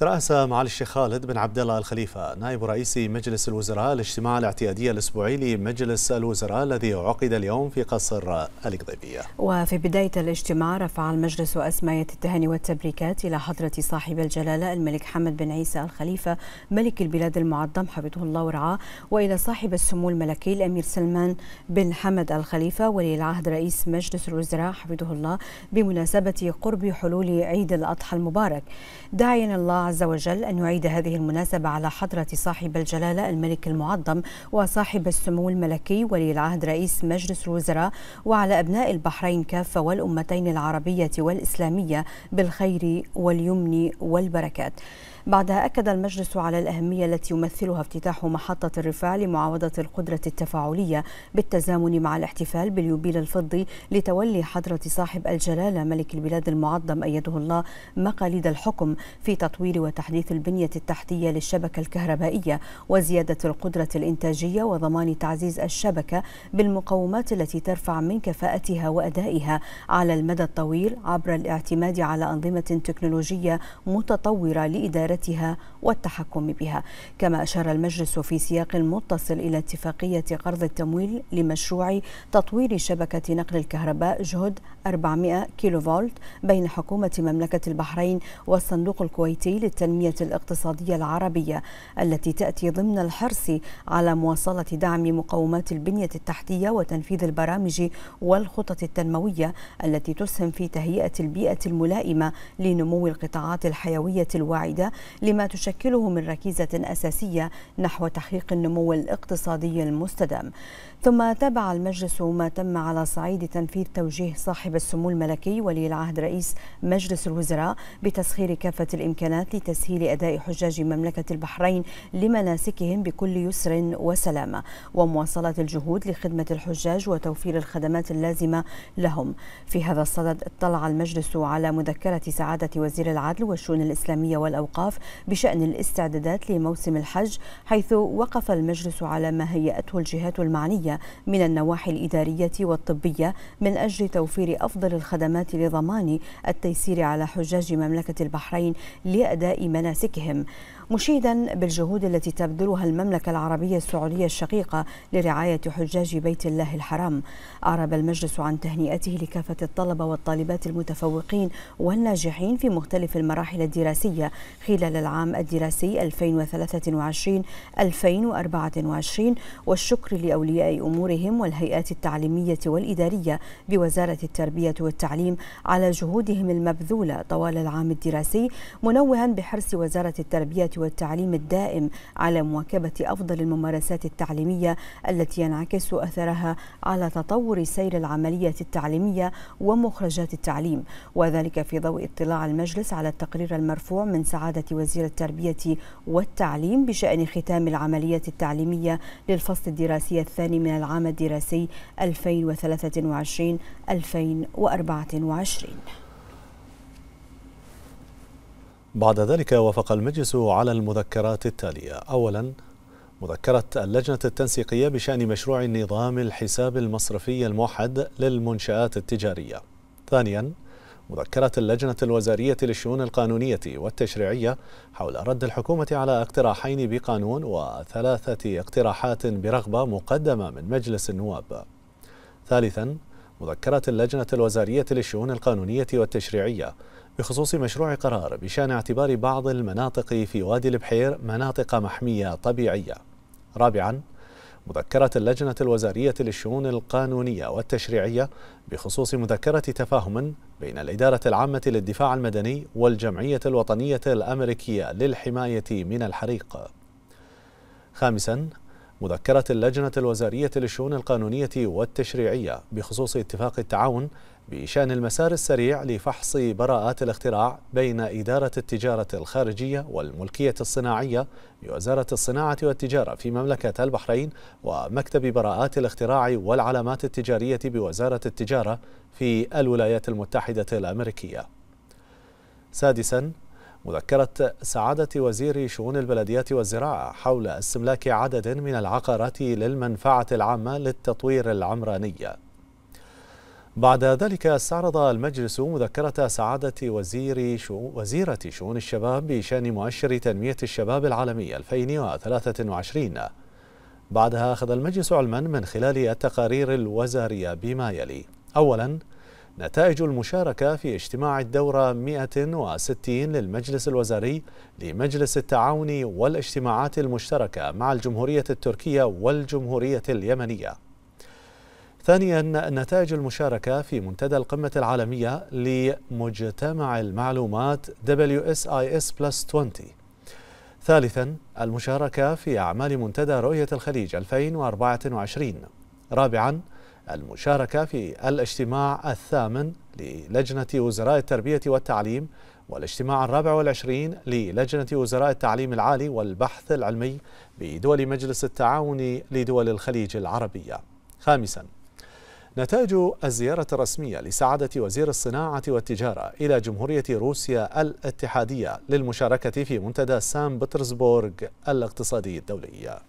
ترأس معالي الشيخ خالد بن عبد الله الخليفة نائب رئيس مجلس الوزراء الاجتماع الاعتيادي الأسبوعي لمجلس الوزراء الذي عقد اليوم في قصر القضيبية وفي بداية الاجتماع رفع المجلس أسمية التهاني والتبريكات إلى حضرة صاحب الجلالة الملك حمد بن عيسى الخليفة ملك البلاد المعظم حفظه الله ورعاه وإلى صاحب السمو الملكي الأمير سلمان بن حمد الخليفة ولي العهد رئيس مجلس الوزراء حفظه الله بمناسبة قرب حلول عيد الأضحى المبارك داعيا الله عز وجل أن يعيد هذه المناسبة على حضرة صاحب الجلالة الملك المعظم وصاحب السمو الملكي ولي العهد رئيس مجلس الوزراء وعلى أبناء البحرين كافة والأمتين العربية والإسلامية بالخير واليمن والبركات بعدها أكد المجلس على الأهمية التي يمثلها افتتاح محطة الرفاع لمعاوضة القدرة التفاعلية بالتزامن مع الاحتفال باليوبيل الفضي لتولي حضرة صاحب الجلالة ملك البلاد المعظم أيده الله مقاليد الحكم في تطوير وتحديث البنية التحتية للشبكة الكهربائية وزيادة القدرة الإنتاجية وضمان تعزيز الشبكة بالمقومات التي ترفع من كفاءتها وأدائها على المدى الطويل عبر الاعتماد على أنظمة تكنولوجية متطورة لإدارتها والتحكم بها كما أشار المجلس في سياق متصل إلى اتفاقية قرض التمويل لمشروع تطوير شبكة نقل الكهرباء جهد 400 كيلو فولت بين حكومة مملكة البحرين والصندوق الكويتي للتنمية الاقتصادية العربية التي تأتي ضمن الحرص على مواصلة دعم مقومات البنية التحتية وتنفيذ البرامج والخطط التنموية التي تسهم في تهيئة البيئة الملائمة لنمو القطاعات الحيوية الواعدة لما تشكله من ركيزة أساسية نحو تحقيق النمو الاقتصادي المستدام ثم تابع المجلس ما تم على صعيد تنفيذ توجيه صاحب السمو الملكي ولي العهد رئيس مجلس الوزراء بتسخير كافة الإمكانات لتسهيل أداء حجاج مملكة البحرين لمناسكهم بكل يسر وسلامة ومواصلة الجهود لخدمة الحجاج وتوفير الخدمات اللازمة لهم في هذا الصدد اطلع المجلس على مذكرة سعادة وزير العدل والشؤون الإسلامية والأوقاف بشأن الاستعدادات لموسم الحج حيث وقف المجلس على ما هيأته الجهات المعنية من النواحي الإدارية والطبية من أجل توفير أفضل الخدمات لضمان التيسير على حجاج مملكة البحرين لأداء أداء مناسكهم مشيدا بالجهود التي تبذلها المملكة العربية السعودية الشقيقة لرعاية حجاج بيت الله الحرام أعرب المجلس عن تهنئته لكافة الطلبة والطالبات المتفوقين والناجحين في مختلف المراحل الدراسية خلال العام الدراسي 2023-2024 والشكر لأولياء أمورهم والهيئات التعليمية والإدارية بوزارة التربية والتعليم على جهودهم المبذولة طوال العام الدراسي منوها بحرص وزارة التربية والتعليم الدائم على مواكبة أفضل الممارسات التعليمية التي ينعكس أثرها على تطور سير العملية التعليمية ومخرجات التعليم وذلك في ضوء اطلاع المجلس على التقرير المرفوع من سعادة وزير التربية والتعليم بشأن ختام العملية التعليمية للفصل الدراسي الثاني من العام الدراسي 2023 2024 بعد ذلك وافق المجلس على المذكرات التالية أولا مذكرة اللجنة التنسيقية بشأن مشروع نظام الحساب المصرفي الموحد للمنشآت التجارية ثانيا مذكرة اللجنة الوزارية للشؤون القانونية والتشريعية حول رد الحكومة على اقتراحين بقانون وثلاثة اقتراحات برغبة مقدمة من مجلس النواب ثالثا مذكرة اللجنة الوزارية للشؤون القانونية والتشريعية بخصوص مشروع قرار بشان اعتبار بعض المناطق في وادي البحير مناطق محمية طبيعية رابعا مذكرة اللجنة الوزارية للشؤون القانونية والتشريعية بخصوص مذكرة تفاهم بين الإدارة العامة للدفاع المدني والجمعية الوطنية الأمريكية للحماية من الحريق. خامساً مذكرة اللجنة الوزارية للشؤون القانونية والتشريعية بخصوص اتفاق التعاون بشأن المسار السريع لفحص براءات الاختراع بين إدارة التجارة الخارجية والملكية الصناعية بوزارة الصناعة والتجارة في مملكة البحرين ومكتب براءات الاختراع والعلامات التجارية بوزارة التجارة في الولايات المتحدة الأمريكية. سادساً مذكرة سعادة وزير شؤون البلديات والزراعة حول استملاك عدد من العقارات للمنفعة العامة للتطوير العمرانيه. بعد ذلك استعرض المجلس مذكرة سعادة وزير شو وزيرة شؤون الشباب بشأن مؤشر تنمية الشباب العالمي 2023 بعدها أخذ المجلس علما من خلال التقارير الوزارية بما يلي أولا نتائج المشاركة في اجتماع الدورة 160 للمجلس الوزاري لمجلس التعاون والاجتماعات المشتركة مع الجمهورية التركية والجمهورية اليمنية ثانيا نتائج المشاركة في منتدى القمة العالمية لمجتمع المعلومات WSIS Plus 20 ثالثا المشاركة في أعمال منتدى رؤية الخليج 2024 رابعا المشاركة في الاجتماع الثامن للجنة وزراء التربية والتعليم والاجتماع الرابع والعشرين للجنة وزراء التعليم العالي والبحث العلمي بدول مجلس التعاون لدول الخليج العربية خامساً نتاج الزيارة الرسمية لسعادة وزير الصناعة والتجارة إلى جمهورية روسيا الاتحادية للمشاركة في منتدى سان بطرسبورغ الاقتصادي الدولي